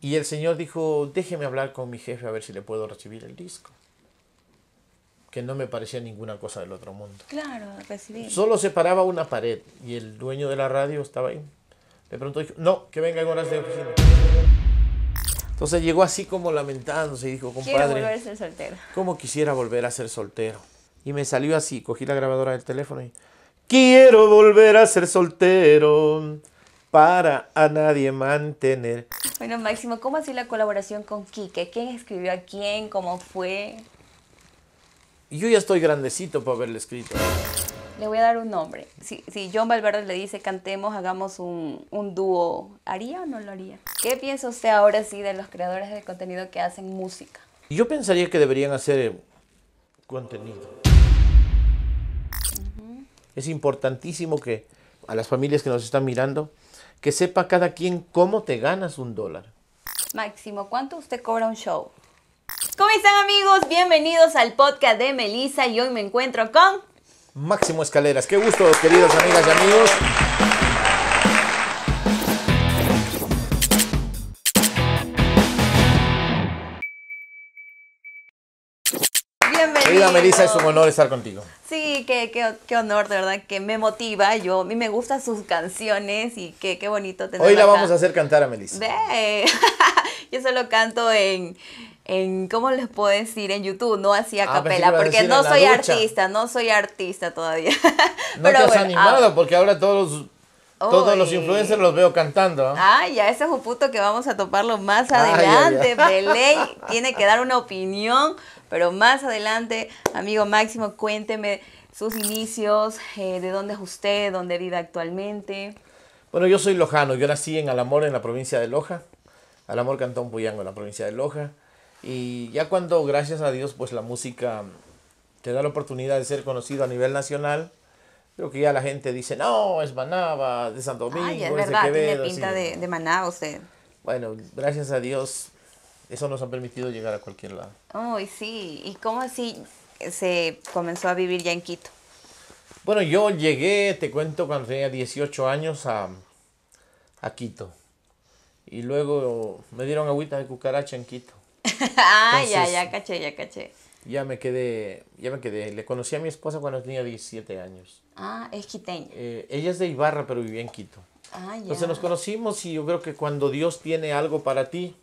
Y el señor dijo, déjeme hablar con mi jefe a ver si le puedo recibir el disco. Que no me parecía ninguna cosa del otro mundo. Claro, recibí. Solo separaba una pared y el dueño de la radio estaba ahí. De pronto dijo, no, que venga en horas de oficina. Entonces llegó así como lamentándose y dijo, compadre, volver a ser soltero. ¿cómo quisiera volver a ser soltero? Y me salió así, cogí la grabadora del teléfono y, quiero volver a ser soltero para a nadie mantener. Bueno, Máximo, ¿cómo ha sido la colaboración con Quique? ¿Quién escribió a quién? ¿Cómo fue? Yo ya estoy grandecito para haberle escrito. Le voy a dar un nombre. Si, John Valverde le dice cantemos, hagamos un, dúo, ¿haría o no lo haría? ¿Qué piensa usted ahora sí de los creadores de contenido que hacen música? Yo pensaría que deberían hacer eh, contenido. Es importantísimo que a las familias que nos están mirando que sepa cada quien cómo te ganas un dólar. Máximo, ¿cuánto usted cobra un show? ¿Cómo están amigos? Bienvenidos al podcast de Melissa y hoy me encuentro con... Máximo Escaleras, qué gusto queridos amigas y amigos. Querida Melissa, es un honor estar contigo. Sí, qué, qué, qué, honor, de verdad, que me motiva. Yo, a mí me gustan sus canciones y qué, qué bonito Hoy la vamos a hacer cantar a Melissa. Ve. Yo solo canto en, en, ¿cómo les puedo decir? En YouTube, no así a ah, capela, porque no soy artista, no soy artista todavía. no Pero te has animado, ah. porque ahora todos los... Todos los influencers los veo cantando. Ah, ya, ese es un punto que vamos a toparlo más adelante. Ay, tiene que dar una opinión pero más adelante, amigo Máximo, cuénteme sus inicios, eh, de dónde es usted, dónde vive actualmente. Bueno, yo soy lojano, yo nací en Alamor, en la provincia de Loja, Alamor Cantón Puyango, en la provincia de Loja. Y ya cuando, gracias a Dios, pues la música te da la oportunidad de ser conocido a nivel nacional, creo que ya la gente dice, no, es Manaba, de Santo Domingo, Ay, es, verdad, Tiene pinta de, de usted. Bueno, gracias a Dios eso nos ha permitido llegar a cualquier lado. Ay, sí. ¿Y cómo así se comenzó a vivir ya en Quito? Bueno, yo llegué, te cuento, cuando tenía 18 años a, Quito. Y luego me dieron agüita de cucaracha en Quito. ah, ya, ya caché, ya caché. Ya me quedé, ya me quedé. Le conocí a mi esposa cuando tenía 17 años. Ah, es quiteña. Eh, ella es de Ibarra, pero vivía en Quito. Ah, ya. Entonces nos conocimos y yo creo que cuando Dios tiene algo para ti,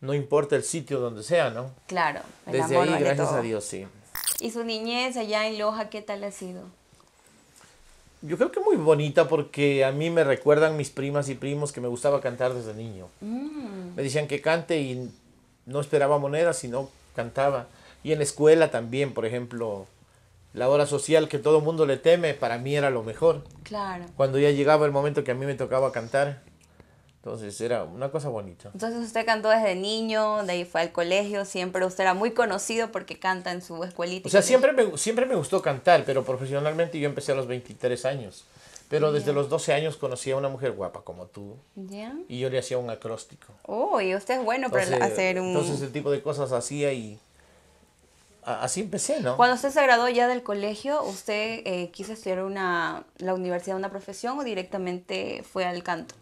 no importa el sitio donde sea, ¿no? Claro. Desde ahí, gracias a Dios, sí. ¿Y su niñez allá en Loja, qué tal ha sido? Yo creo que muy bonita porque a mí me recuerdan mis primas y primos que me gustaba cantar desde niño. Mm. Me decían que cante y no esperaba moneda, sino cantaba. Y en la escuela también, por ejemplo, la hora social que todo mundo le teme, para mí era lo mejor. Claro. Cuando ya llegaba el momento que a mí me tocaba cantar, entonces era una cosa bonita. Entonces usted cantó desde niño, de ahí fue al colegio, siempre usted era muy conocido porque canta en su escuelita. O sea, siempre me, siempre me gustó cantar, pero profesionalmente yo empecé a los 23 años. Pero desde los 12 años conocía a una mujer guapa como tú. Y yo le hacía un acróstico. Oh, y usted es bueno para hacer un... Entonces ese tipo de cosas hacía y... Así empecé, ¿no? Cuando usted se graduó ya del colegio, ¿usted eh, quiso estudiar una, la universidad, una profesión o directamente fue al canto?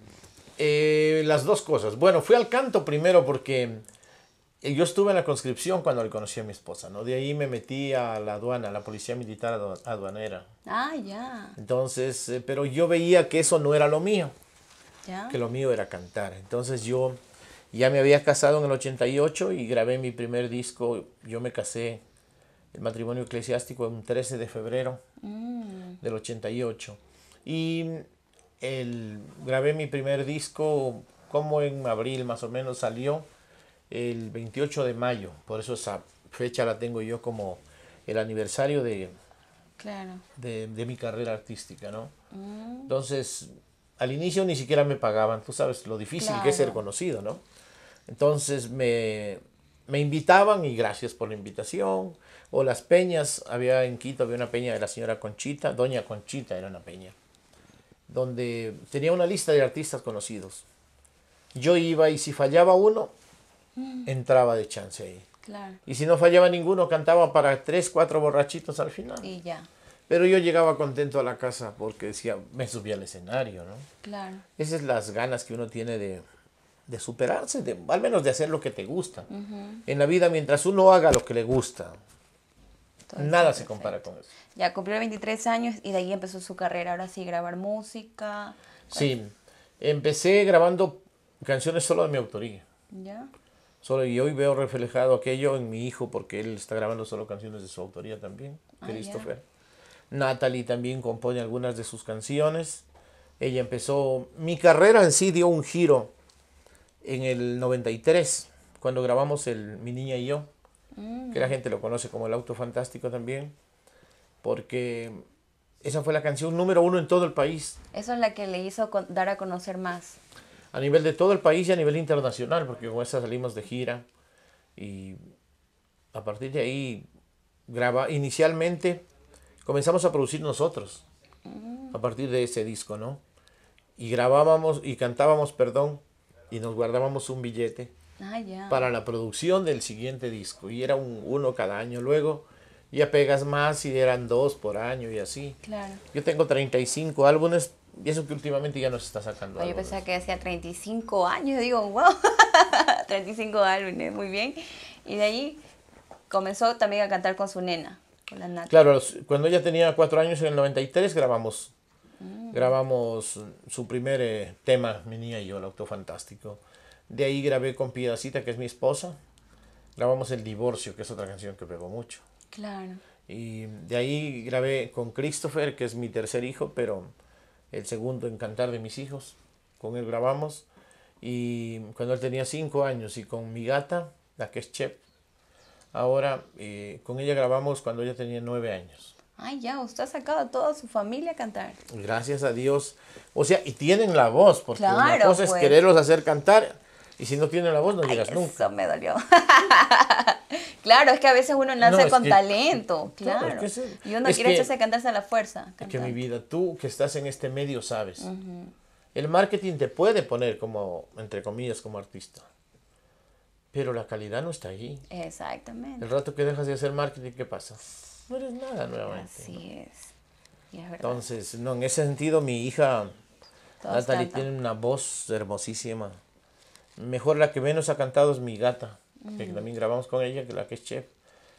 Eh, las dos cosas. Bueno, fui al canto primero porque eh, yo estuve en la conscripción cuando le conocí a mi esposa, ¿no? De ahí me metí a la aduana, a la policía militar aduanera. Ah, ya. Entonces, eh, pero yo veía que eso no era lo mío. Que lo mío era cantar. Entonces yo ya me había casado en el 88 y grabé mi primer disco. Yo me casé el matrimonio eclesiástico en 13 de febrero mm. del 88. Y el, grabé mi primer disco como en abril más o menos salió el 28 de mayo, por eso esa fecha la tengo yo como el aniversario de, de, mi carrera artística, ¿no? Mm. Entonces, al inicio ni siquiera me pagaban, tú sabes lo difícil que es ser conocido, ¿no? Entonces me, me invitaban y gracias por la invitación, o las peñas, había en Quito, había una peña de la señora Conchita, doña Conchita era una peña donde tenía una lista de artistas conocidos. Yo iba y si fallaba uno, mm. entraba de chance ahí. Y si no fallaba ninguno, cantaba para tres, cuatro borrachitos al final. Pero yo llegaba contento a la casa porque decía, me subí al escenario, ¿no? Claro. Esas son las ganas que uno tiene de, superarse, de, al menos de hacer lo que te gusta. En la vida, mientras uno haga lo que le gusta, Nada se compara con eso. Ya cumplió 23 años y de ahí empezó su carrera. Ahora sí, grabar música. Sí, pues, empecé grabando canciones solo de mi autoría. Ya. Solo, y hoy veo reflejado aquello en mi hijo porque él está grabando solo canciones de su autoría también, ah, Christopher. Natalie también compone algunas de sus canciones. Ella empezó, mi carrera en sí dio un giro en el 93, cuando grabamos el Mi Niña y Yo. Mm. que la gente lo conoce como el auto fantástico también, porque esa fue la canción número uno en todo el país. Eso es la que le hizo dar a conocer más. A nivel de todo el país y a nivel internacional, porque con esa salimos de gira y a partir de ahí graba inicialmente comenzamos a producir nosotros mm. a partir de ese disco, ¿no? Y grabábamos y cantábamos, perdón, y nos guardábamos un billete Ah, para la producción del siguiente disco. Y era un, uno cada año. Luego ya pegas más y eran dos por año y así. Claro. Yo tengo 35 álbumes y eso que últimamente ya no se está sacando. Yo pensaba que hacía 35 años, digo, wow, 35 álbumes, muy bien. Y de ahí comenzó también a cantar con su nena, con la Claro, cuando ella tenía 4 años en el 93 grabamos, mm. grabamos su primer eh, tema, mi niña y yo, el auto fantástico. De ahí grabé con Piedacita, que es mi esposa. Grabamos El Divorcio, que es otra canción que pegó mucho. Claro. Y de ahí grabé con Christopher, que es mi tercer hijo, pero el segundo en cantar de mis hijos. Con él grabamos. Y cuando él tenía cinco años, y con mi gata, la que es Chep, ahora eh, con ella grabamos cuando ella tenía nueve años. Ay, ya, usted ha sacado a toda su familia a cantar. Gracias a Dios. O sea, y tienen la voz, porque claro, una es pues. quererlos hacer cantar y si no tiene la voz, no digas nunca. Eso me dolió. claro, es que a veces uno nace con talento, claro. y uno quiere echarse a cantarse a la fuerza. Es que mi vida, tú que estás en este medio sabes. El marketing te puede poner como, entre comillas, como artista. Pero la calidad no está ahí. Exactamente. El rato que dejas de hacer marketing, ¿qué pasa? No eres nada nuevamente. Así es. Entonces, no, en ese sentido, mi hija Natalie tiene una voz hermosísima mejor la que menos ha cantado es mi gata, que también grabamos con ella, que la que es chef.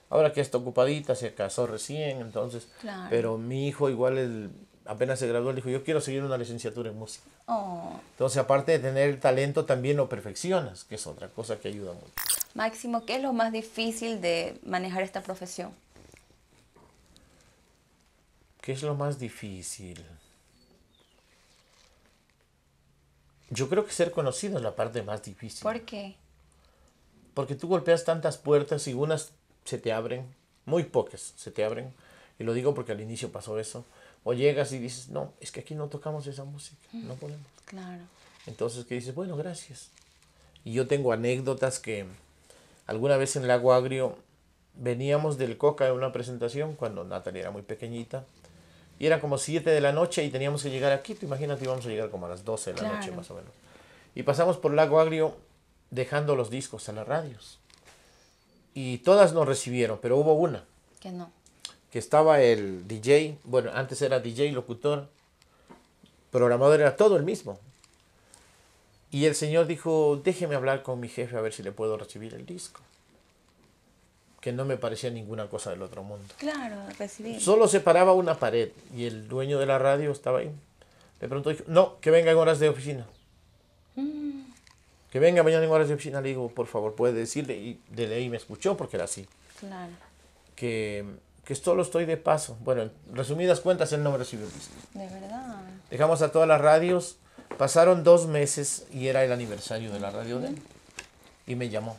Ahora que está ocupadita, se casó recién, entonces. Pero mi hijo igual el, apenas se graduó, dijo, yo quiero seguir una licenciatura en música. Oh. Entonces, aparte de tener el talento, también lo perfeccionas, que es otra cosa que ayuda mucho. Máximo, ¿qué es lo más difícil de manejar esta profesión? ¿Qué es lo más difícil? Yo creo que ser conocido es la parte más difícil. ¿Por qué? Porque tú golpeas tantas puertas y unas se te abren, muy pocas se te abren. Y lo digo porque al inicio pasó eso. O llegas y dices, no, es que aquí no tocamos esa música, mm. no podemos. Claro. Entonces, que dices, bueno, gracias. Y yo tengo anécdotas que alguna vez en Lago Agrio veníamos del Coca en una presentación cuando Natalia era muy pequeñita y eran como 7 de la noche y teníamos que llegar aquí, Quito. Imagínate, íbamos a llegar como a las 12 de la noche más o menos. Y pasamos por Lago Agrio dejando los discos a las radios. Y todas nos recibieron, pero hubo una. Que no. Que estaba el DJ, bueno, antes era DJ, locutor, programador, era todo el mismo. Y el señor dijo, déjeme hablar con mi jefe a ver si le puedo recibir el disco que no me parecía ninguna cosa del otro mundo. Claro, recibí. Solo paraba una pared y el dueño de la radio estaba ahí. De pronto dijo, no, que venga en horas de oficina. Mm. Que venga mañana en horas de oficina. Le digo, por favor, puede decirle. Y de ley me escuchó porque era así. Claro. Que, que solo estoy de paso. Bueno, en resumidas cuentas, él no me recibió. De verdad. Dejamos a todas las radios. Pasaron dos meses y era el aniversario de la radio de él. Mm. Y me llamó.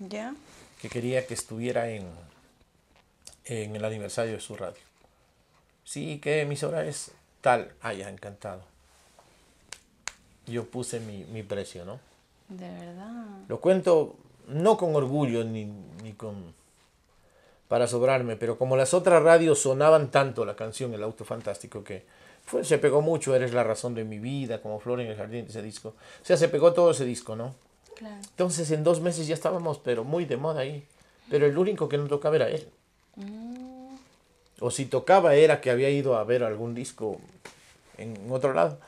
¿Ya? que quería que estuviera en, en el aniversario de su radio. Sí, que emisora es? Tal. haya encantado. Yo puse mi, precio, ¿no? De verdad. Lo cuento no con orgullo ni, con para sobrarme, pero como las otras radios sonaban tanto la canción El Auto Fantástico que se pegó mucho, Eres la razón de mi vida, como Flor en el jardín, ese disco. O sea, se pegó todo ese disco, ¿no? Entonces en dos meses ya estábamos, pero muy de moda ahí. Pero el único que no tocaba era él. Mm. O si tocaba era que había ido a ver algún disco en otro lado.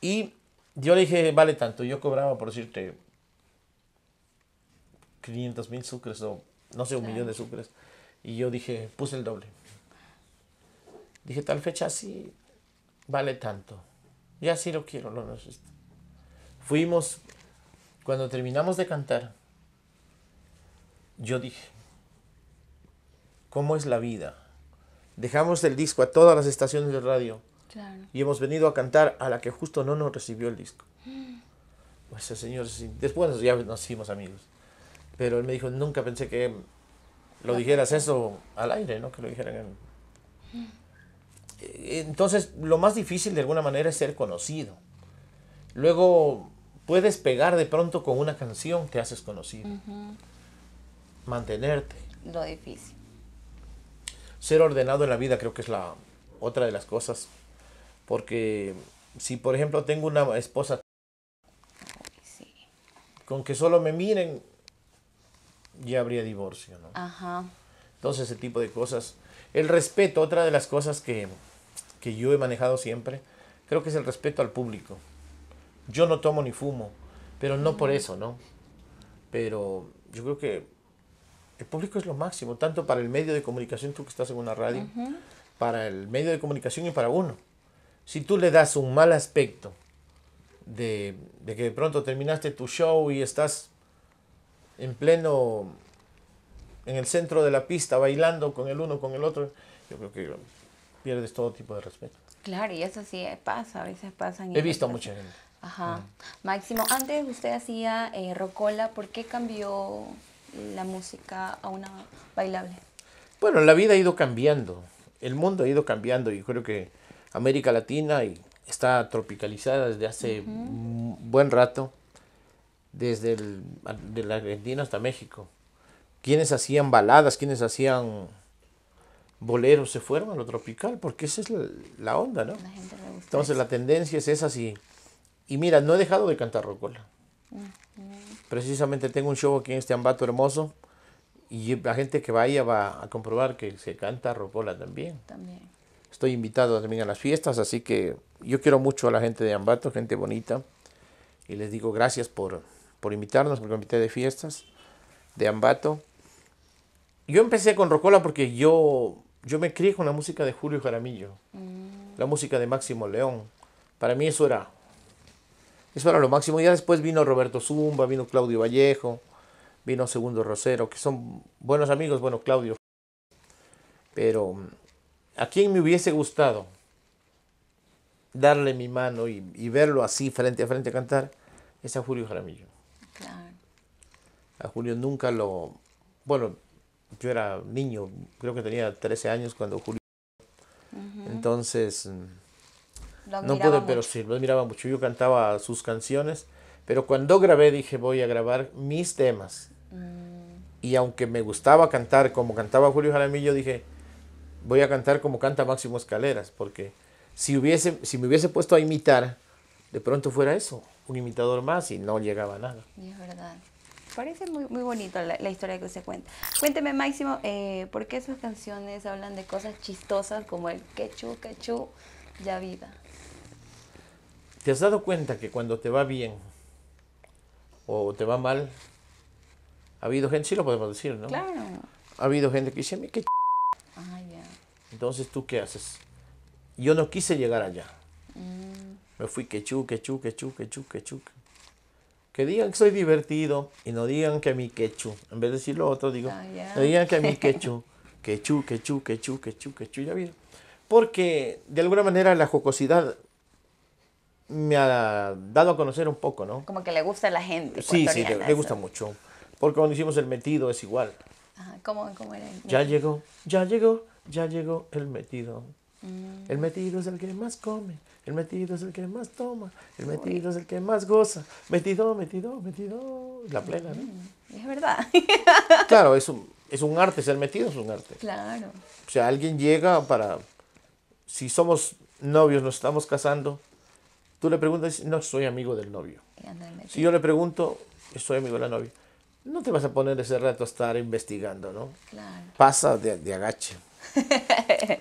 Y yo le dije, vale tanto, yo cobraba por decirte 500 mil sucres o no sé, un millón de sucres. Y yo dije, puse el doble. Dije, tal fecha sí vale tanto. Ya sí lo quiero, lo necesito. Fuimos, cuando terminamos de cantar, yo dije, ¿cómo es la vida? Dejamos el disco a todas las estaciones de radio y hemos venido a cantar a la que justo no nos recibió el disco. Mm. Pues el señor, después ya nos hicimos amigos. Pero él me dijo, nunca pensé que lo dijeras eso al aire, ¿no? Que lo dijeran en... Mm. Eh, entonces, lo más difícil de alguna manera es ser conocido. Luego, Puedes pegar de pronto con una canción, que haces conocido. Mantenerte. Lo difícil. Ser ordenado en la vida creo que es la otra de las cosas. Porque si por ejemplo tengo una esposa con que solo me miren, ya habría divorcio, ¿no? Ajá. Entonces ese tipo de cosas. El respeto, otra de las cosas que yo he manejado siempre, creo que es el respeto al público. Yo no tomo ni fumo, pero no por mm. eso, ¿no? Pero yo creo que el público es lo máximo, tanto para el medio de comunicación, tú que estás en una radio, para el medio de comunicación y para uno. Si tú le das un mal aspecto de, que de pronto terminaste tu show y estás en pleno, en el centro de la pista, bailando con el uno, con el otro, yo creo que pierdes todo tipo de respeto. Claro, y eso sí pasa, a veces pasa. He visto a mucha gente. Ajá. Máximo, antes usted hacía eh, rocola, ¿por qué cambió la música a una bailable? Bueno, la vida ha ido cambiando, el mundo ha ido cambiando y creo que América Latina está tropicalizada desde hace buen rato, desde el, de la Argentina hasta México. Quienes hacían baladas, quienes hacían boleros se fueron a lo tropical, porque esa es la, onda, ¿no? Entonces la tendencia es esa, Sí y mira, no he dejado de cantar rocola. Precisamente tengo un show aquí en este ambato hermoso y la gente que vaya va a comprobar que se canta rocola también. También. Estoy invitado también a las fiestas, así que yo quiero mucho a la gente de Ambato, gente bonita, y les digo gracias por, por invitarnos me comité de fiestas de Ambato. Yo empecé con Rocola porque yo, yo me crié con la música de Julio Jaramillo, mm. la música de Máximo León. Para mí eso era eso era lo máximo. Ya después vino Roberto Zumba, vino Claudio Vallejo, vino Segundo Rosero, que son buenos amigos, bueno, Claudio. Pero mm, a quien me hubiese gustado darle mi mano y, verlo así frente a frente a cantar es a Julio Jaramillo. Claro. A Julio nunca lo... Bueno, yo era niño, creo que tenía 13 años cuando Julio... Entonces mm, no pude, pero sí, lo miraba mucho. Yo cantaba sus canciones, pero cuando grabé dije voy a grabar mis temas. Mm. Y aunque me gustaba cantar como cantaba Julio Jaramillo, dije voy a cantar como canta Máximo Escaleras, porque si, hubiese, si me hubiese puesto a imitar, de pronto fuera eso, un imitador más y no llegaba nada. Es verdad. Parece muy, muy bonito la, historia que se cuenta. Cuénteme, Máximo, eh, ¿por qué sus canciones hablan de cosas chistosas como el quechú, quechú, ya vida? ¿Te has dado cuenta que cuando te va bien o te va mal, ha habido gente, sí lo podemos decir, ¿no? Claro. Ha habido gente que dice, qué ch... ah, Entonces, ¿tú qué haces? Yo no quise llegar allá. Mm. Me fui quechú, quechú, quechú, quechú, quechú. Que digan que soy divertido y no digan que mi quechú. En vez de decir lo otro, digo, ah, no digan que mi quechú. quechú, quechú, quechú, quechú, quechú, ya vieron. Porque de alguna manera la jocosidad me ha dado a conocer un poco, ¿no? Como que le gusta a la gente. Sí, sí, le, gusta mucho. Porque cuando hicimos el metido es igual. Ajá, ¿cómo, era? Ya llegó, ya llegó, ya llegó el metido. Mm. El metido es el que más come, el metido es el que más toma, el metido es el que más goza. Metido, metido, metido. La mm, plena, ¿no? Es verdad. claro, es un, es un arte, ser metido es un arte. Claro. O sea, alguien llega para. Si somos novios, nos estamos casando, Tú le preguntas, no soy amigo del novio. Si yo le pregunto, soy amigo de la novia, no te vas a poner ese rato a estar investigando, ¿no? Claro. Pasa de, agache.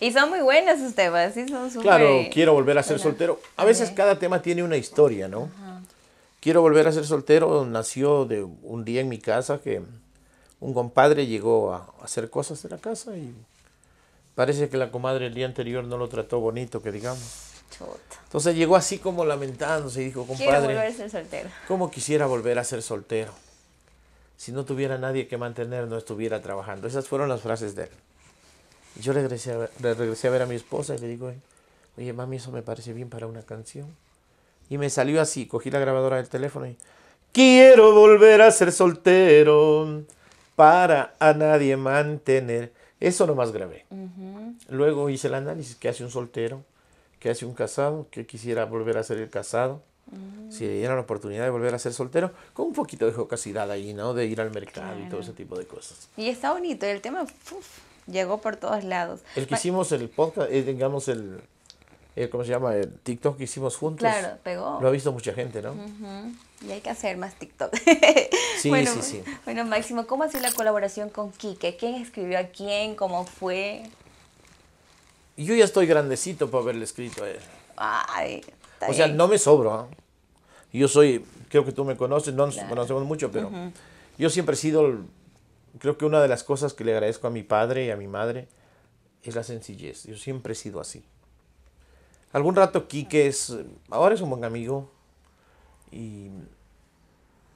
y son muy buenos sus temas, sí, son super... Claro, quiero volver a ser soltero. A veces cada tema tiene una historia, ¿no? Quiero volver a ser soltero nació de un día en mi casa que un compadre llegó a hacer cosas de la casa y parece que la comadre el día anterior no lo trató bonito, que digamos. Entonces llegó así como lamentándose y dijo, compadre, volver ¿cómo quisiera volver a ser soltero? Si no tuviera nadie que mantener, no estuviera trabajando. Esas fueron las frases de él. Yo regresé a ver, regresé a, ver a mi esposa y le digo, oye, mami, eso me parece bien para una canción. Y me salió así, cogí la grabadora del teléfono y... Quiero volver a ser soltero para a nadie mantener. Eso nomás grabé. Luego hice el análisis que hace un soltero que hace un casado? que quisiera volver a ser el casado? Mm. Si le dieran la oportunidad de volver a ser soltero, con un poquito de jocasidad ahí, ¿no? De ir al mercado y todo ese tipo de cosas. Y está bonito, el tema llegó por todos lados. El que hicimos el podcast, eh, digamos el, eh, ¿cómo se llama? El TikTok que hicimos juntos. Claro, pegó. Lo ha visto mucha gente, ¿no? Y hay que hacer más TikTok. sí, sí, sí. Bueno, Máximo, ¿cómo ha sido la colaboración con Quique? ¿Quién escribió a quién? ¿Cómo fue? Y yo ya estoy grandecito por haberle escrito a él. Ay, o sea, no me sobro. ¿ah? Yo soy, creo que tú me conoces, no nos conocemos mucho, pero yo siempre he sido, creo que una de las cosas que le agradezco a mi padre y a mi madre es la sencillez. Yo siempre he sido así. Algún rato Quique es, ahora es un buen amigo y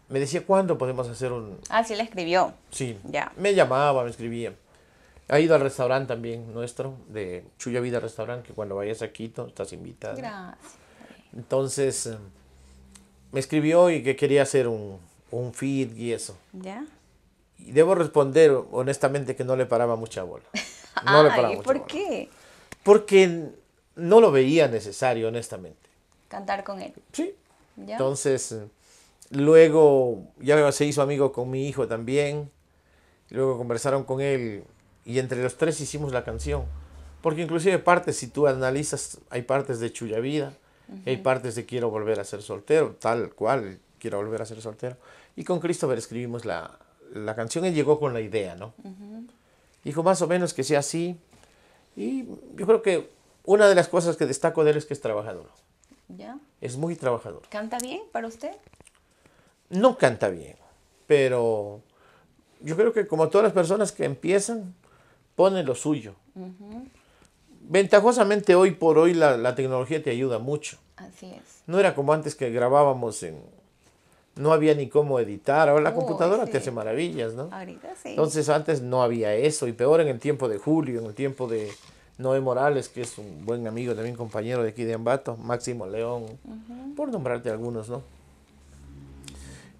me decía, ¿cuándo podemos hacer un...? Ah, sí, le escribió. Sí. Ya. Me llamaba, me escribía. Ha ido al restaurante también nuestro, de Chuya Vida Restaurant, que cuando vayas a Quito estás invitada. Gracias. Entonces, eh, me escribió y que quería hacer un, un feed y eso. ¿Ya? Y debo responder honestamente que no le paraba mucha bola. No le paraba ¿Por qué? Porque no lo veía necesario, honestamente. Cantar con él. Sí. Entonces, eh, luego ya se hizo amigo con mi hijo también. Luego conversaron con él y entre los tres hicimos la canción. Porque inclusive partes, si tú analizas, hay partes de Chulla Vida, hay partes de Quiero volver a ser soltero, tal cual, Quiero volver a ser soltero. Y con Christopher escribimos la, la canción, él llegó con la idea, ¿no? Dijo más o menos que sea así. Y yo creo que una de las cosas que destaco de él es que es trabajador. ¿Ya? Es muy trabajador. ¿Canta bien para usted? No canta bien, pero yo creo que como todas las personas que empiezan, pone lo suyo. Ventajosamente hoy por hoy la, tecnología te ayuda mucho. Así es. No era como antes que grabábamos en... No había ni cómo editar, ahora la computadora te hace maravillas, ¿no? Ahorita sí. Entonces antes no había eso, y peor en el tiempo de Julio, en el tiempo de Noé Morales, que es un buen amigo, también compañero de aquí de Ambato, Máximo León, por nombrarte algunos, ¿no?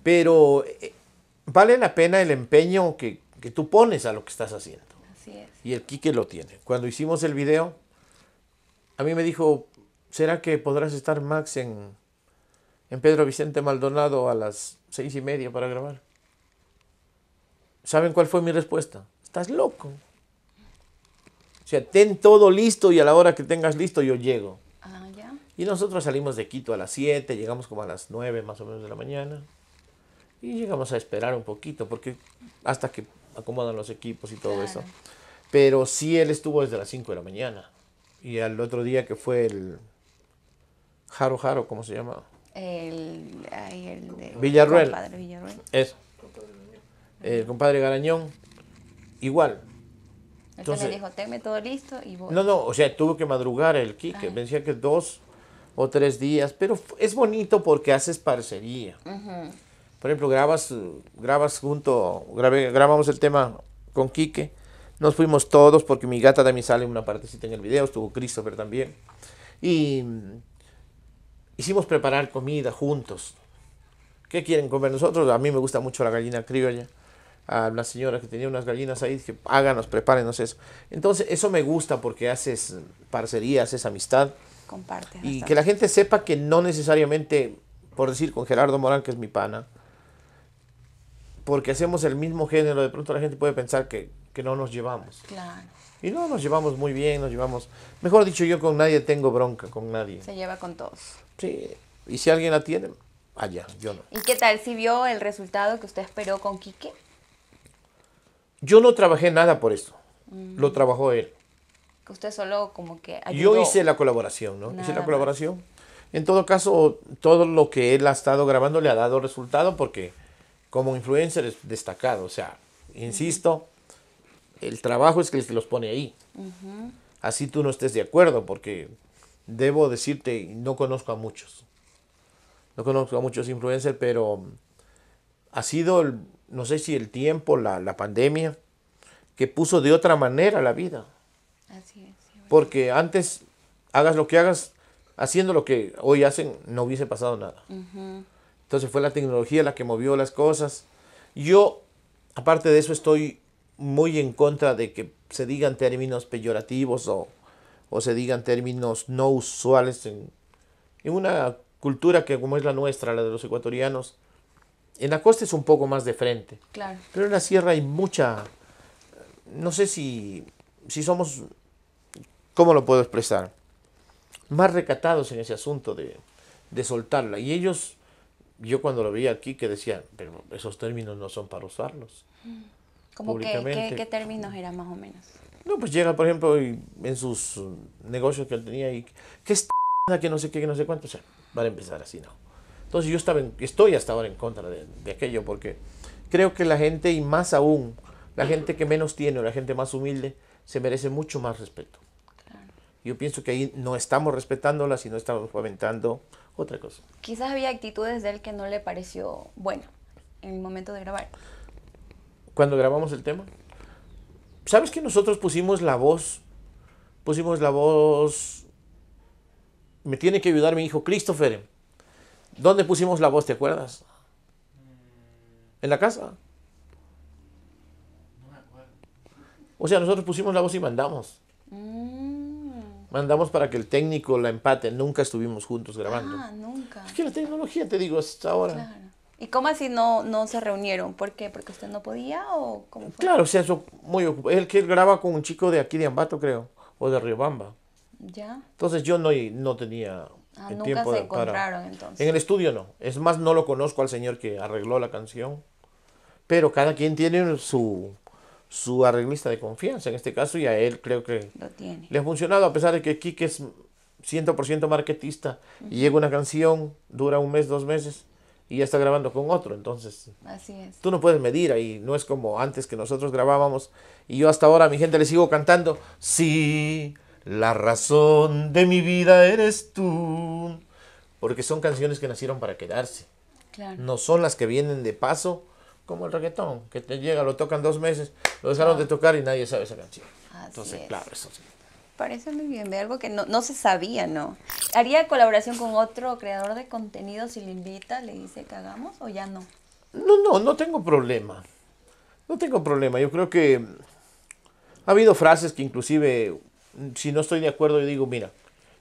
Pero eh, vale la pena el empeño que tú pones a lo que estás haciendo. Y el Quique lo tiene. Cuando hicimos el video, a mí me dijo, ¿será que podrás estar Max en, en Pedro Vicente Maldonado a las seis y media para grabar? ¿Saben cuál fue mi respuesta? Estás loco. O sea, ten todo listo y a la hora que tengas listo yo llego. Ah, y nosotros salimos de Quito a las siete, llegamos como a las nueve más o menos de la mañana. Y llegamos a esperar un poquito, porque hasta que acomodan los equipos y todo eso. Pero sí él estuvo desde las 5 de la mañana. Y al otro día que fue el Jaro Jaro, ¿cómo se llama? El, ay, el de Compadre Villarruel. El compadre Garañón. Igual. Entonces, le dijo, tenme todo listo y voy. No, no, o sea, tuvo que madrugar el Quique. Me decía que dos o tres días, pero es bonito porque haces parcería. Por ejemplo, grabas, grabas junto, grabamos el tema con Quique. Nos fuimos todos porque mi gata también sale una partecita en el video, estuvo Christopher también. Y hicimos preparar comida juntos. ¿Qué quieren comer nosotros? A mí me gusta mucho la gallina criolla. A la señora que tenía unas gallinas ahí, que háganos, prepárenos eso. Entonces, eso me gusta porque haces parcería, haces amistad. Comparte. Y que la gente sepa que no necesariamente, por decir, con Gerardo Morán, que es mi pana, porque hacemos el mismo género, de pronto la gente puede pensar que, no nos llevamos. Claro. Y no, nos llevamos muy bien, nos llevamos... Mejor dicho, yo con nadie tengo bronca, con nadie. Se lleva con todos. Sí, y si alguien la tiene, allá, yo no. ¿Y qué tal si vio el resultado que usted esperó con Quique? Yo no trabajé nada por esto. Mm. lo trabajó él. Que usted solo como que ayudó. Yo hice la colaboración, ¿no? hice la colaboración. En todo caso, todo lo que él ha estado grabando le ha dado resultado porque como influencers destacado, O sea, insisto, el trabajo es que los pone ahí. Así tú no estés de acuerdo, porque debo decirte, no conozco a muchos. No conozco a muchos influencers, pero ha sido, no sé si el tiempo, la, pandemia, que puso de otra manera la vida. Así es. porque antes, hagas lo que hagas, haciendo lo que hoy hacen, no hubiese pasado nada. Entonces fue la tecnología la que movió las cosas. Yo, aparte de eso, estoy muy en contra de que se digan términos peyorativos o, se digan términos no usuales en, una cultura que como es la nuestra, la de los ecuatorianos. En la costa es un poco más de frente. Claro. Pero en la sierra hay mucha... No sé si, si somos... ¿Cómo lo puedo expresar? Más recatados en ese asunto de, de soltarla. Y ellos yo cuando lo veía aquí que decía, pero esos términos no son para usarlos. Mm. ¿Cómo que, ¿qué, términos eran más o menos? No, pues llega, por ejemplo, en sus negocios que él tenía y que es que no sé qué, que no sé cuánto, o sea, van a empezar así, ¿no? Entonces yo estaba estoy hasta ahora en contra de, de, aquello porque creo que la gente, y más aún, la gente que menos tiene o la gente más humilde, se merece mucho más respeto. Yo pienso que ahí no estamos respetándola sino estamos fomentando otra cosa. Quizás había actitudes de él que no le pareció buena en el momento de grabar. Cuando grabamos el tema, ¿sabes que nosotros pusimos la voz? Pusimos la voz. Me tiene que ayudar mi hijo Christopher. ¿Dónde pusimos la voz? ¿Te acuerdas? Mm. ¿En la casa? No me acuerdo. O sea, nosotros pusimos la voz y mandamos. Mandamos para que el técnico la empate. Nunca estuvimos juntos grabando. Ah, nunca. Es que la tecnología, te digo, hasta ahora. Claro. ¿Y cómo así no, no se reunieron? ¿Por qué? ¿Porque usted no podía o cómo Claro, o sea, eso muy Él que graba con un chico de aquí de Ambato, creo, o de Riobamba. Ya. Entonces yo no, no tenía ah, nunca se encontraron entonces. En el estudio no. Es más, no lo conozco al señor que arregló la canción. Pero cada quien tiene su su arreglista de confianza en este caso y a él creo que le ha funcionado a pesar de que Kike es 100% marketista y llega una canción, dura un mes, dos meses y ya está grabando con otro, entonces Así es. tú no puedes medir ahí, no es como antes que nosotros grabábamos y yo hasta ahora mi gente le sigo cantando, sí, la razón de mi vida eres tú, porque son canciones que nacieron para quedarse, no son las que vienen de paso como el reggaetón, que te llega, lo tocan dos meses, lo dejaron ah. de tocar y nadie sabe esa canción. Entonces, claro, eso sí. Parece muy bien, ve algo que no, se sabía, ¿no? ¿Haría colaboración con otro creador de contenido si le invita, le dice que hagamos o ya no? No, no, no tengo problema. No tengo problema. Yo creo que mm, ha habido frases que inclusive, mm, si no estoy de acuerdo, yo digo, mira,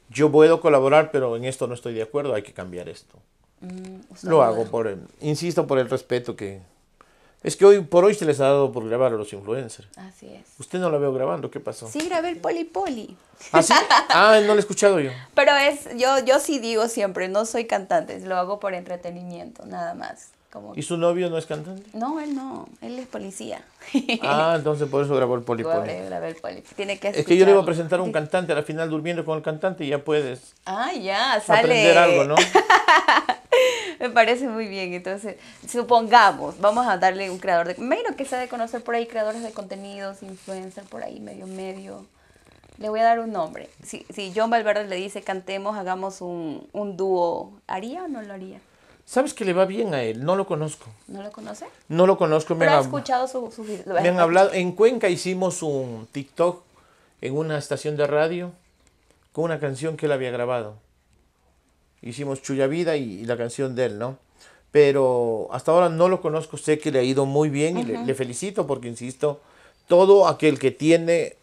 yo puedo colaborar, pero en esto no estoy de acuerdo, hay que cambiar esto. Mm, lo hago, por insisto, por el respeto que, es que hoy por hoy se les ha dado por grabar a los influencers. Así es. Usted no la veo grabando, ¿qué pasó? Sí, grabé el poli ¿Ah, sí? ah no lo he escuchado yo. Pero es, yo, yo sí digo siempre, no soy cantante, lo hago por entretenimiento, nada más. ¿Y su novio no es cantante? No, él no, él es policía. Ah, entonces por eso grabó el poli poli. Grabé el poli. Tiene que escuchar. Es que yo le iba a presentar a un cantante, a la final durmiendo con el cantante y ya puedes. Ah, ya, sale. Aprender algo, ¿no? Me parece muy bien. Entonces, supongamos, vamos a darle un creador de. Me que se de conocer por ahí creadores de contenidos, influencer, por ahí, medio, medio. Le voy a dar un nombre. Si, John Valverde le dice cantemos, hagamos un, dúo, ¿haría o no lo haría? ¿Sabes que le va bien a él? No lo conozco. ¿No lo conoce? No lo conozco. Me Pero ha escuchado su, su, su, Me han hablado. En Cuenca hicimos un TikTok en una estación de radio con una canción que él había grabado hicimos Chuya Vida y, la canción de él, ¿no? Pero hasta ahora no lo conozco, sé que le ha ido muy bien y le, felicito porque, insisto, todo aquel que tiene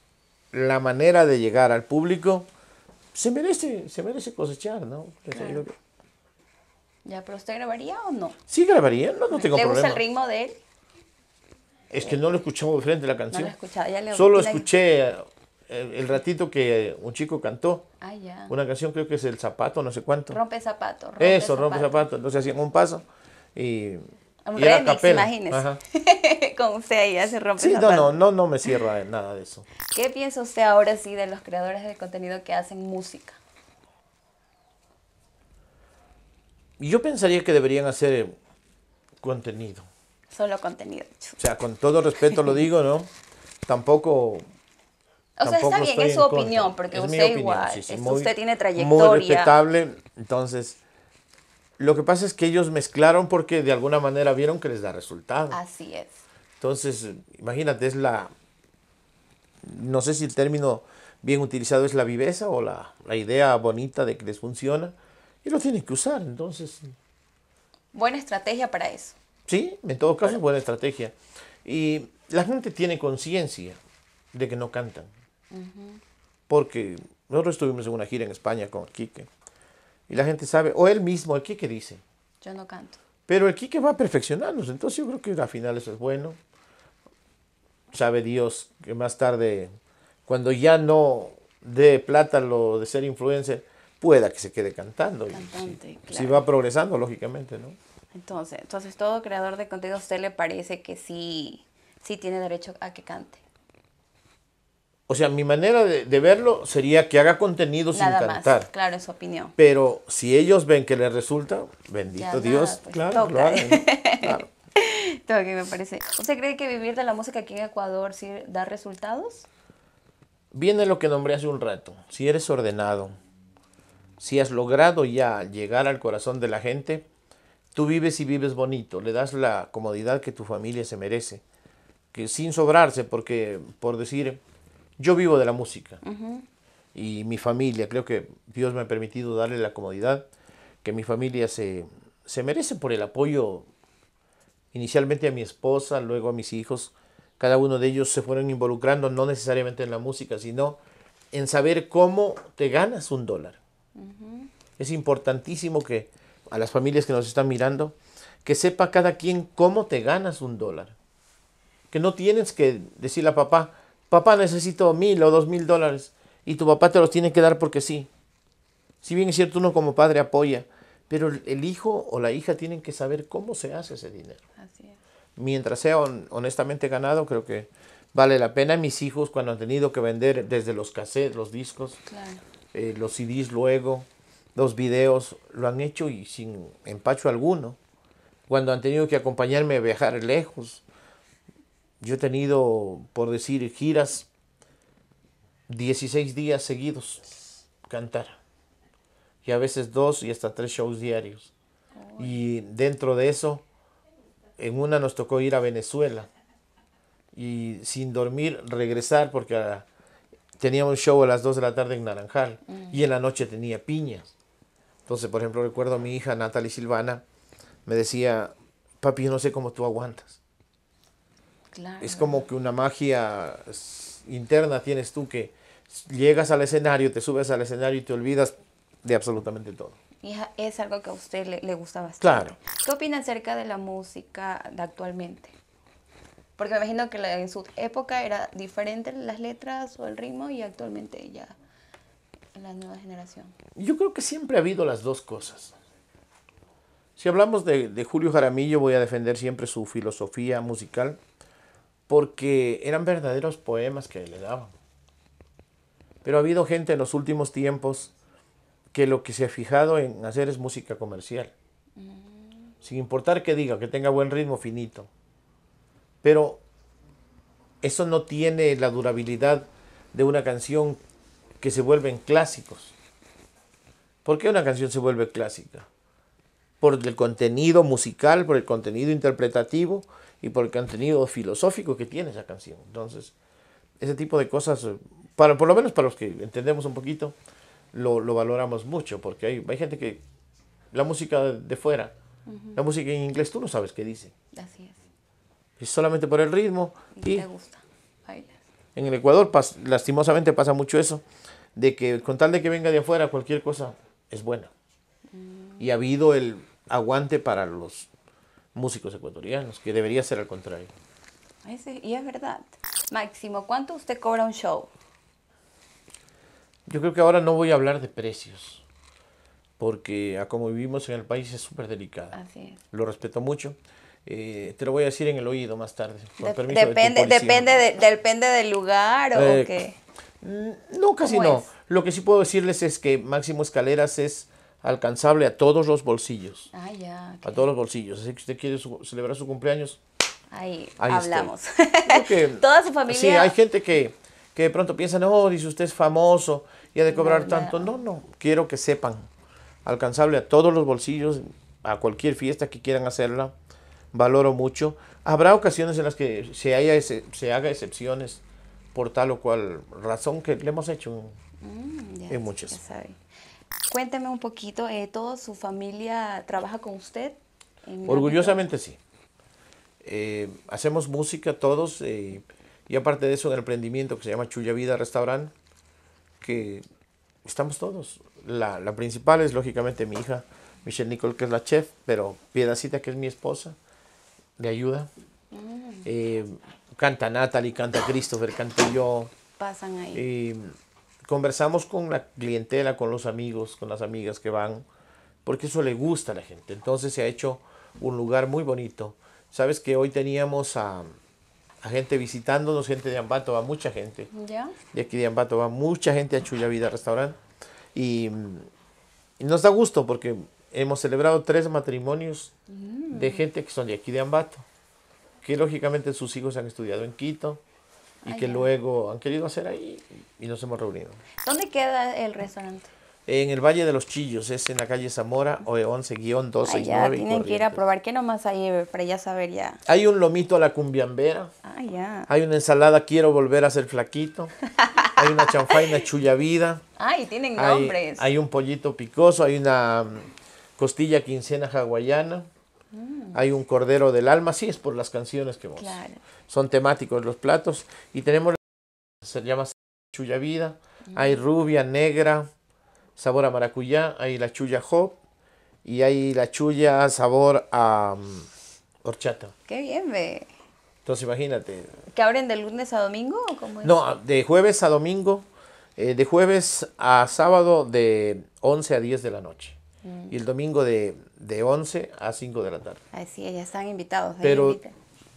la manera de llegar al público se merece, se merece cosechar, ¿no? Ya, pero ¿usted grabaría o no? Sí, grabaría, no, tengo problema. ¿Le gusta el ritmo de él? Es que no lo escuchamos de frente la canción. No lo ya le Solo escuché el ratito que un chico cantó. Ah, ya. Una canción creo que es el zapato, no sé cuánto. Rompe zapato. Rompe Eso, rompe zapato. Entonces hacían un paso y... Un remix, imagínese. Con usted ahí hace rompe zapato. no, no, no, no me cierra nada de eso. ¿Qué piensa usted ahora sí de los creadores de contenido que hacen música? Yo pensaría que deberían hacer eh, contenido. Solo contenido. O sea, con todo respeto lo digo, ¿no? Tampoco o sea, está bien, es su opinión, porque usted igual, usted tiene trayectoria. Muy respetable, entonces, lo que pasa es que ellos mezclaron porque de alguna manera vieron que les da resultado. Así es. Entonces, imagínate, es la, no sé si el término bien utilizado es la viveza o la, la idea bonita de que les funciona, y lo tienen que usar, entonces. Buena estrategia para eso. Sí, en todo caso, buena estrategia. Y la gente tiene conciencia de que no cantan. Porque nosotros estuvimos en una gira en España con el Quique. Y la gente sabe, o él mismo, el Quique dice. Yo no canto. Pero el Quique va a perfeccionarnos. Entonces yo creo que al final eso es bueno. Sabe Dios que más tarde, cuando ya no dé plata lo de ser influencer, pueda que se quede cantando. y si, va progresando, lógicamente, ¿no? Entonces, entonces todo creador de contenido, ¿a usted le parece que sí, sí tiene derecho a que cante? O sea, mi manera de, verlo sería que haga contenido sin cantar. Más, claro, es su opinión. Pero si ellos ven que les resulta, bendito Dios, pues, claro, claro. Todo que me parece. ¿Usted cree que vivir de la música aquí en Ecuador sí da resultados? Viene lo que nombré hace un rato. Si eres ordenado, si has logrado ya llegar al corazón de la gente, tú vives y vives bonito, le das la comodidad que tu familia se merece, que sin sobrarse, porque por decir, yo vivo de la música y mi familia, creo que Dios me ha permitido darle la comodidad que mi familia se, se merece por el apoyo inicialmente a mi esposa, luego a mis hijos. Cada uno de ellos se fueron involucrando no necesariamente en la música, sino en saber cómo te ganas un dólar. Es importantísimo que a las familias que nos están mirando, que sepa cada quien cómo te ganas un dólar. Que no tienes que decirle a papá, papá necesito mil o dos mil dólares y tu papá te los tiene que dar porque sí. Si bien es cierto, uno como padre apoya, pero el hijo o la hija tienen que saber cómo se hace ese dinero. Mientras sea honestamente ganado, creo que vale la pena. Mis hijos cuando han tenido que vender desde los cassettes, los discos, eh, los CDs luego, los videos, lo han hecho y sin empacho alguno. Cuando han tenido que acompañarme a viajar lejos, yo he tenido, por decir, giras 16 días seguidos cantar. Y a veces dos y hasta tres shows diarios. Y dentro de eso, en una nos tocó ir a Venezuela. Y sin dormir, regresar porque ah, teníamos un show a las dos de la tarde en Naranjal. Mm. Y en la noche tenía piñas. Entonces, por ejemplo, recuerdo a mi hija Natalie Silvana, me decía, papi, no sé cómo tú aguantas. Es como que una magia interna tienes tú que llegas al escenario, te subes al escenario y te olvidas de absolutamente todo. Hija, es algo que a usted le, gusta bastante. Claro. ¿Qué opina acerca de la música actualmente? Porque me imagino que en su época era diferente las letras o el ritmo y actualmente ya la nueva generación. Yo creo que siempre ha habido las dos cosas. Si hablamos de, de Julio Jaramillo, voy a defender siempre su filosofía musical, porque eran verdaderos poemas que le daban. Pero ha habido gente en los últimos tiempos que lo que se ha fijado en hacer es música comercial. Mm. Sin importar que diga, que tenga buen ritmo finito. Pero eso no tiene la durabilidad de una canción que se en clásicos. ¿Por qué una canción se vuelve clásica? Por el contenido musical, por el contenido interpretativo y por el contenido filosófico que tiene esa canción. Entonces, ese tipo de cosas, eh, para, por lo menos para los que entendemos un poquito, lo, valoramos mucho, porque hay, gente que la música de, fuera, la música en inglés, tú no sabes qué dice. Así es. Es solamente por el ritmo. Y, te gusta. En el Ecuador, lastimosamente, pasa mucho eso, de que con tal de que venga de afuera, cualquier cosa es buena. Mm. Y ha habido el aguante para los músicos ecuatorianos, que debería ser al contrario. y es verdad. Máximo, ¿cuánto usted cobra un show? Yo creo que ahora no voy a hablar de precios, porque a como vivimos en el país es súper delicado. Lo respeto mucho. Eh, te lo voy a decir en el oído más tarde. depende, depende, depende del lugar o eh, qué. Mm, no, casi no. Lo que sí puedo decirles es que Máximo Escaleras es alcanzable a todos los bolsillos. Ah, a todos los bolsillos. Así que usted quiere celebrar su cumpleaños, ahí, hablamos. Toda su familia. Sí, hay gente que, de pronto piensa, no, dice usted es famoso y ha de cobrar tanto. No. no, quiero que sepan, alcanzable a todos los bolsillos, a cualquier fiesta que quieran hacerla, valoro mucho. Habrá ocasiones en las que se, haya ese, se haga excepciones por tal o cual razón que le hemos hecho en mm, muchas. Cuénteme un poquito, eh, ¿toda su familia trabaja con usted? Orgullosamente sí. Eh, hacemos música todos eh, y aparte de eso el emprendimiento que se llama Chuya Vida Restaurant, que estamos todos. La, principal es lógicamente mi hija, Michelle Nicole, que es la chef, pero Piedacita, que es mi esposa, le ayuda. Mm. Eh, canta Natalie, canta Christopher, canto yo. Pasan ahí conversamos con la clientela, con los amigos, con las amigas que van, porque eso le gusta a la gente. Entonces se ha hecho un lugar muy bonito. Sabes que hoy teníamos a, gente visitándonos, gente de Ambato, va mucha gente. ¿Ya? De aquí de Ambato va mucha gente a Chuya Vida Restaurante. Y, nos da gusto porque hemos celebrado tres matrimonios de mm. gente que son de aquí de Ambato, que lógicamente sus hijos han estudiado en Quito, y que luego han querido hacer ahí y nos hemos reunido. ¿Dónde queda el restaurante? En el Valle de los Chillos, es en la calle Zamora, 11-269. E ya ah, tienen que ir a probar. ¿Qué nomás hay eh, para ya saber ya? Hay un lomito a la cumbiambera. Ah, ya. Hay una ensalada, quiero volver a ser flaquito. hay una chanfaina chulla vida. Ay, tienen nombres. Hay un pollito picoso, hay una mm, costilla quincena hawaiana. Mm. Hay un cordero del alma, sí es por las canciones que vos. Son temáticos los platos y tenemos se llama chulla vida, mm. hay rubia, negra, sabor a maracuyá, hay la chulla hop y hay la chulla sabor a mm, horchata. Qué bien, ve. Entonces imagínate. ¿Que abren de lunes a domingo o cómo es? No, de jueves a domingo, eh, de jueves a sábado de 11 a 10 de la noche. Y el domingo de, de, 11 a 5 de la tarde. Así sí, ya están invitados. ¿eh? Pero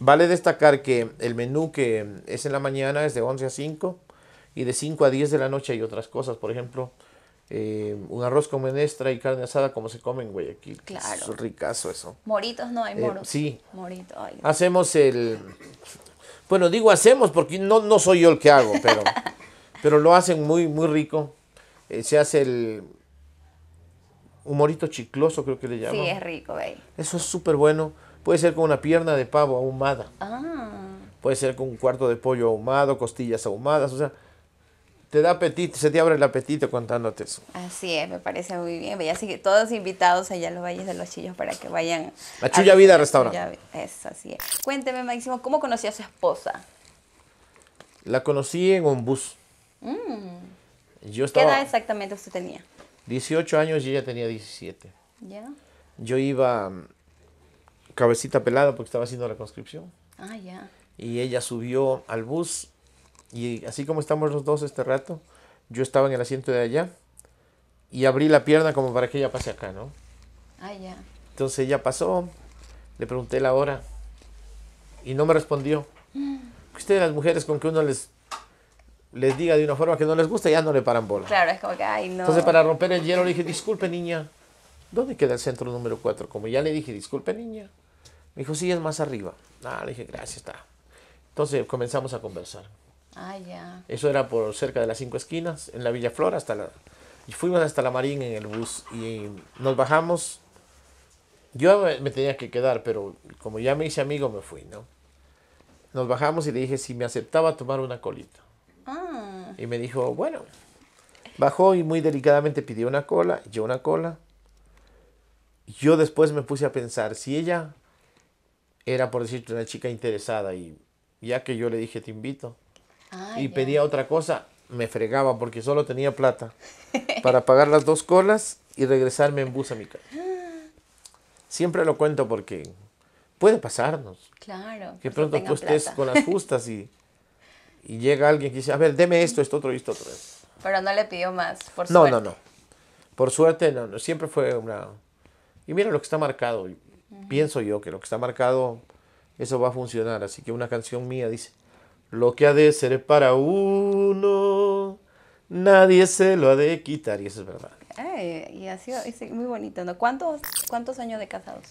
vale destacar que el menú que es en la mañana es de 11 a 5 y de 5 a 10 de la noche hay otras cosas. Por ejemplo, eh, un arroz con menestra y carne asada como se comen en Guayaquil. Claro. Es ricazo eso. Moritos no hay eh, moros. sí. Morito, Hacemos el... Bueno, digo hacemos porque no, no soy yo el que hago, pero, pero lo hacen muy, muy rico. se hace el, morito chicloso, creo que le llaman. Sí, es rico, güey. Eso es súper bueno. Puede ser con una pierna de pavo ahumada. Ah. Puede ser con un cuarto de pollo ahumado, costillas ahumadas, o sea, te da apetito, se te abre el apetito contándote eso. Así es, me parece muy bien. Así que todos invitados allá a los Valles de los Chillos para que vayan. La Chulla Vida Restaurante. Es, así Cuénteme, Máximo, ¿cómo conocí a su esposa? La conocí en un bus. Mm. Yo estaba... ¿Qué edad exactamente usted tenía? 18 años y ella tenía 17. ¿Ya? Yo iba mm, cabecita pelada porque estaba haciendo la conscripción. Ah, ya. Y ella subió al bus y así como estamos los dos este rato, yo estaba en el asiento de allá y abrí la pierna como para que ella pase acá, ¿no? Ah, ya. Entonces ella pasó, le pregunté la hora y no me respondió. Mm. Ustedes las mujeres con que uno les les diga de una forma que no les gusta, ya no le paran bola. Claro, es como que, ay, no. Entonces, para romper el hielo, le dije, disculpe, niña, ¿dónde queda el centro número 4? Como ya le dije, disculpe, niña. Me dijo, sí, es más arriba. Ah, le dije, gracias, está. Entonces, comenzamos a conversar. Ah, ya. Eso era por cerca de las cinco esquinas, en la Villa Flora, hasta la... Y fuimos hasta la Marín en el bus y nos bajamos. Yo me tenía que quedar, pero como ya me hice amigo, me fui, ¿no? Nos bajamos y le dije si me aceptaba tomar una colita. Ah. Y me dijo, bueno, bajó y muy delicadamente pidió una cola, yo una cola. Yo después me puse a pensar, si ella era, por decirte, una chica interesada y ya que yo le dije, te invito, ah, y pedía otra cosa, me fregaba porque solo tenía plata para pagar las dos colas y regresarme en bus a mi casa. Siempre lo cuento porque puede pasarnos. Claro. Que pronto tú estés con las justas y y llega alguien que dice, a ver, deme esto, esto otro y esto otro. Pero no le pidió más, por suerte. No, no, no. Por suerte, no, no, Siempre fue una... Y mira lo que está marcado. Pienso yo que lo que está marcado, eso va a funcionar. Así que una canción mía dice, lo que ha de ser para uno, nadie se lo ha de quitar. Y eso es verdad. y ha sido muy bonito, ¿no? ¿Cuántos, cuántos años de casados?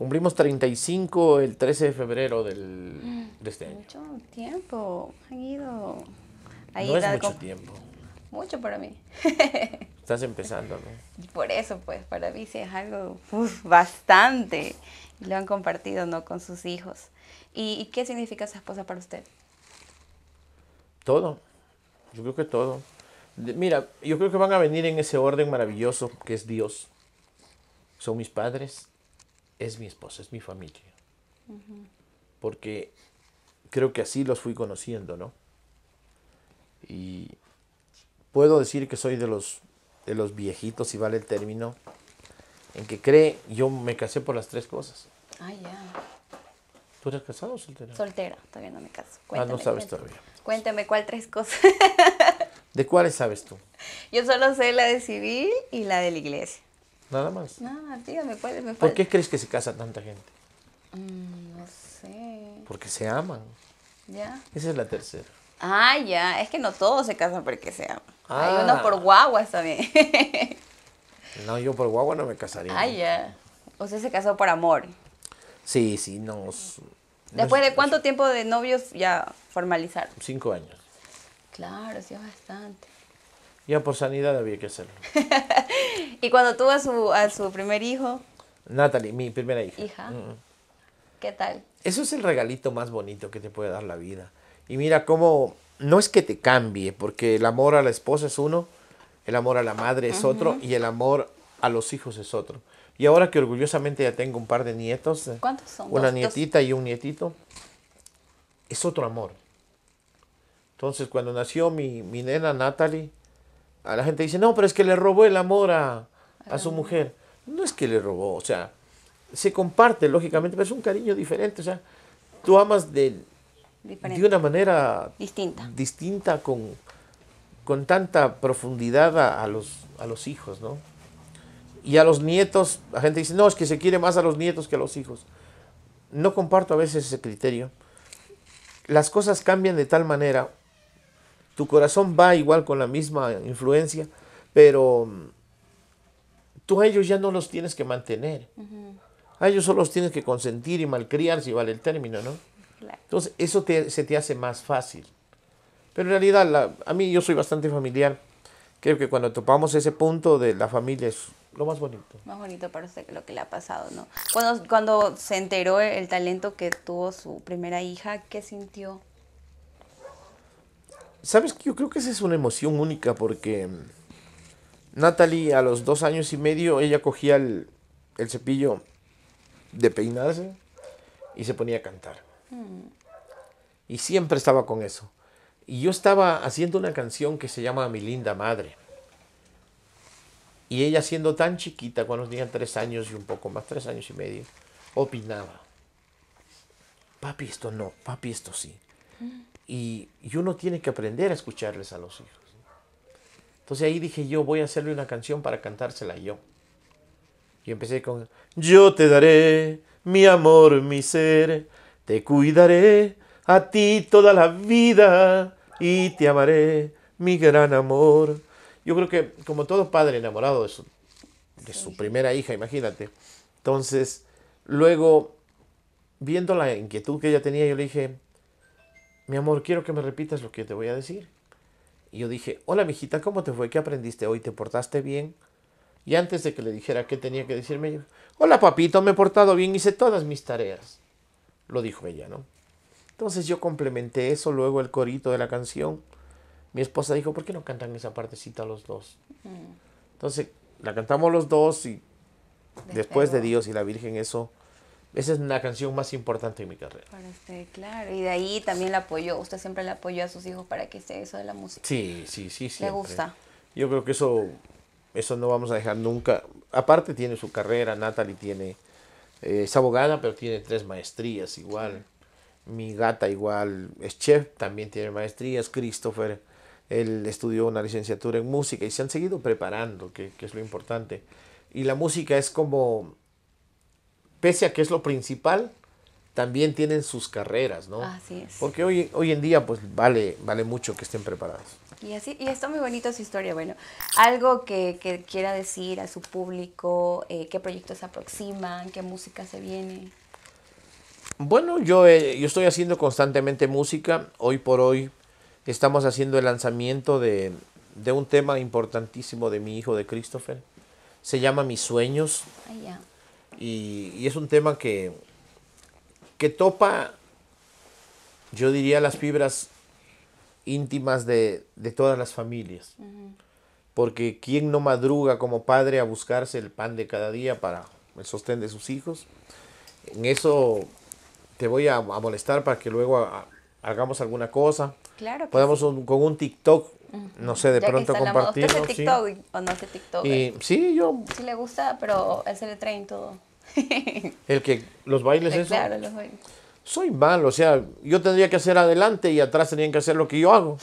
Cumplimos 35 el 13 de febrero del, mm. de este año. Mucho tiempo, han ido. no es mucho tiempo. Mucho para mí. Estás empezando, Por eso, pues, para mí sí es algo bastante. lo han compartido, ¿no? Con sus hijos. ¿Y, qué significa esa esposa para usted? Todo. Yo creo que todo. mira, yo creo que van a venir en ese orden maravilloso que es Dios. Son mis padres, es mi esposa, es mi familia. Porque creo que así los fui conociendo, ¿no? Y puedo decir que soy de los, de los viejitos, si vale el término, en que cree, yo me casé por las tres cosas. Ay, ah, ya. ¿Tú eres casado o soltera? Soltera, todavía no me caso. Cuéntame, ah, no sabes todavía. Cuéntame, ¿cuál tres cosas? ¿De cuáles sabes tú? Yo solo sé la de civil y la de la iglesia. Nada más. Nada, me ¿Por qué crees que se casa tanta gente? Mm, no sé. Porque se aman. Ya. Esa es la tercera. Ah, ya. Es que no todos se casan porque se aman. Hay unos ah. por guaguas también. no, yo por guagua no me casaría. Ah, ya. sea se casó por amor. Sí, sí, nos... ¿Después de cuánto tiempo de novios ya formalizaron? Cinco años. Claro, sí, bastante. Ya por sanidad había que hacerlo. ¿Y cuando tuvo a su, a su primer hijo? Natalie, mi primera hija. ¿Hija? Mm, mm. ¿Qué tal? Eso es el regalito más bonito que te puede dar la vida. Y mira cómo, no es que te cambie, porque el amor a la esposa es uno, el amor a la madre es otro y el amor a los hijos es otro. Y ahora que orgullosamente ya tengo un par de nietos, eh, ¿cuántos son? Una nietita y un nietito, es otro amor. Entonces, cuando nació mi, mi nena Natalie, a la gente dice, no, pero es que le robó el amor a, su ah. mujer. No es que le robó, o sea, se comparte lógicamente, pero es un cariño diferente. O sea, tú amas de, de una manera distinta, distinta con, con tanta profundidad a, los, a los hijos, ¿no? Y a los nietos, la gente dice, no, es que se quiere más a los nietos que a los hijos. No comparto a veces ese criterio. Las cosas cambian de tal manera tu corazón va igual con la misma influencia, pero mm, tú a ellos ya no los tienes que mantener. A ellos solo los tienes que consentir y malcriar, si vale el término, ¿no? Entonces, eso se te hace más fácil. Pero en realidad, a mí yo soy bastante familiar. Creo que cuando topamos ese punto de la familia es lo más bonito. Más bonito para usted que lo que le ha pasado, ¿no? Cuando, cuando se enteró el talento que tuvo su primera hija, ¿qué sintió? Sabes que yo creo que esa es una emoción única porque mm, Natalie a los dos años y medio ella cogía el, cepillo de peinarse y se ponía a cantar. Mm. Y siempre estaba con eso. Y yo estaba haciendo una canción que se llama Mi linda madre. Y ella siendo tan chiquita, cuando tenía tres años y un poco más, tres años y medio, opinaba. Papi, esto no, papi, esto sí. Mm. Y, uno tiene que aprender a escucharles a los hijos. Entonces ahí dije yo, voy a hacerle una canción para cantársela yo. Y empecé con, yo te daré mi amor, mi ser, te cuidaré a ti toda la vida y te amaré, mi gran amor. Yo creo que como todo padre enamorado de de su primera hija, imagínate. Entonces, luego, viendo la inquietud que ella tenía, yo le dije, mi amor, quiero que me repitas lo que te voy a decir. Y yo dije, hola mijita, ¿cómo te fue? ¿Qué aprendiste hoy? ¿Te portaste bien? Y antes de que le dijera qué tenía que decirme, hola papito, me he portado bien, hice todas mis tareas. Lo dijo ella, ¿no? Entonces yo complementé eso, luego el corito de la canción. Mi esposa dijo, ¿por qué no cantan esa partecita los dos? Mm. Entonces la cantamos los dos y después de Dios y la Virgen eso esa es la canción más importante en mi carrera. Para usted, claro. Y de ahí también le apoyó. Usted siempre le apoyó a sus hijos para que esté eso de la música. Sí, sí, sí. sí Le gusta. Yo creo que eso, eso no vamos a dejar nunca. Aparte tiene su carrera, Natalie tiene, eh, es abogada, pero tiene tres maestrías igual. Mi gata igual es chef, también tiene maestrías. Christopher, él estudió una licenciatura en música y se han seguido preparando, que es lo importante. Y la música es como pese a que es lo principal, también tienen sus carreras, ¿no? Así es. Porque hoy, hoy en día, pues vale, vale mucho que estén preparados. Y, así, y está muy bonito su historia. Bueno, algo que, quiera decir a su público, eh, qué proyectos se aproximan, qué música se viene. Bueno, yo, eh, yo estoy haciendo constantemente música. Hoy por hoy estamos haciendo el lanzamiento de, un tema importantísimo de mi hijo, de Christopher. Se llama Mis Sueños. Ah, ya. Y, es un tema que, que topa, yo diría, las fibras íntimas de, todas las familias. Porque ¿quién no madruga como padre a buscarse el pan de cada día para el sostén de sus hijos? En eso te voy a, molestar para que luego hagamos alguna cosa. Claro. Podamos con un TikTok no sé, de pronto compartir ¿Usted hace TikTok o no hace TikTok? sí, yo. Sí le gusta, pero él se le traen todo. ¿El que los bailes eso? Claro, los bailes. Soy malo, o sea, yo tendría que hacer adelante y atrás tendrían que hacer lo que yo hago.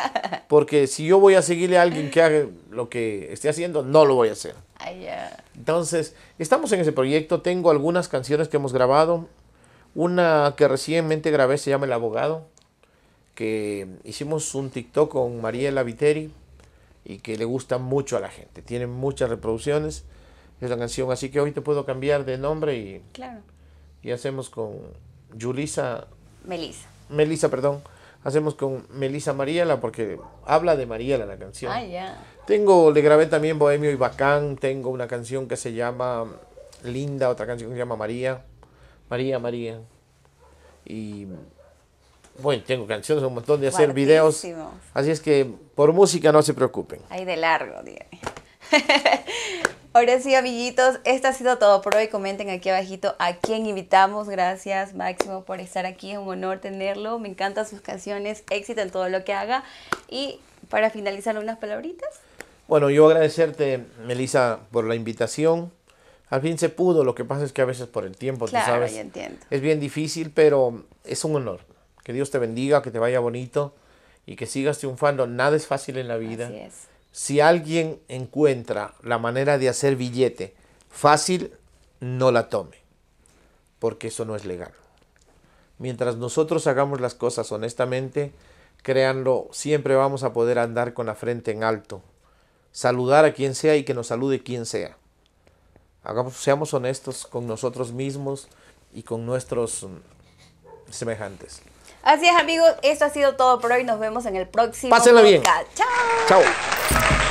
Porque si yo voy a seguirle a alguien que haga lo que esté haciendo, no lo voy a hacer. Entonces, estamos en ese proyecto. Tengo algunas canciones que hemos grabado. Una que recientemente grabé se llama El Abogado que hicimos un TikTok con Mariela Viteri y que le gusta mucho a la gente. Tiene muchas reproducciones. Es la canción, así que hoy te puedo cambiar de nombre y, y hacemos con Julisa. Melisa. Melisa, perdón. Hacemos con Melisa Mariela porque habla de Mariela la canción. Ah, Tengo, le grabé también Bohemio y Bacán. Tengo una canción que se llama Linda, otra canción que se llama María. María, María. Y bueno, tengo canciones, un montón de hacer videos. Así es que por música no se preocupen. Ahí de largo, dígame. Ahora sí, amiguitos, esto ha sido todo por hoy. Comenten aquí abajito a quién invitamos. Gracias, Máximo, por estar aquí. Es un honor tenerlo. Me encantan sus canciones. Éxito en todo lo que haga. Y para finalizar, unas palabritas. Bueno, yo agradecerte, Melissa, por la invitación. Al fin se pudo, lo que pasa es que a veces por el tiempo, tú sabes. entiendo. Es bien difícil, pero es un honor. Que Dios te bendiga, que te vaya bonito y que sigas triunfando. Nada es fácil en la vida. Si alguien encuentra la manera de hacer billete fácil, no la tome, porque eso no es legal. Mientras nosotros hagamos las cosas honestamente, créanlo, siempre vamos a poder andar con la frente en alto, saludar a quien sea y que nos salude quien sea. Hagamos, seamos honestos con nosotros mismos y con nuestros mm, semejantes. Así es, amigos, esto ha sido todo por hoy. Nos vemos en el próximo Pásenla bien. Chao. Chao.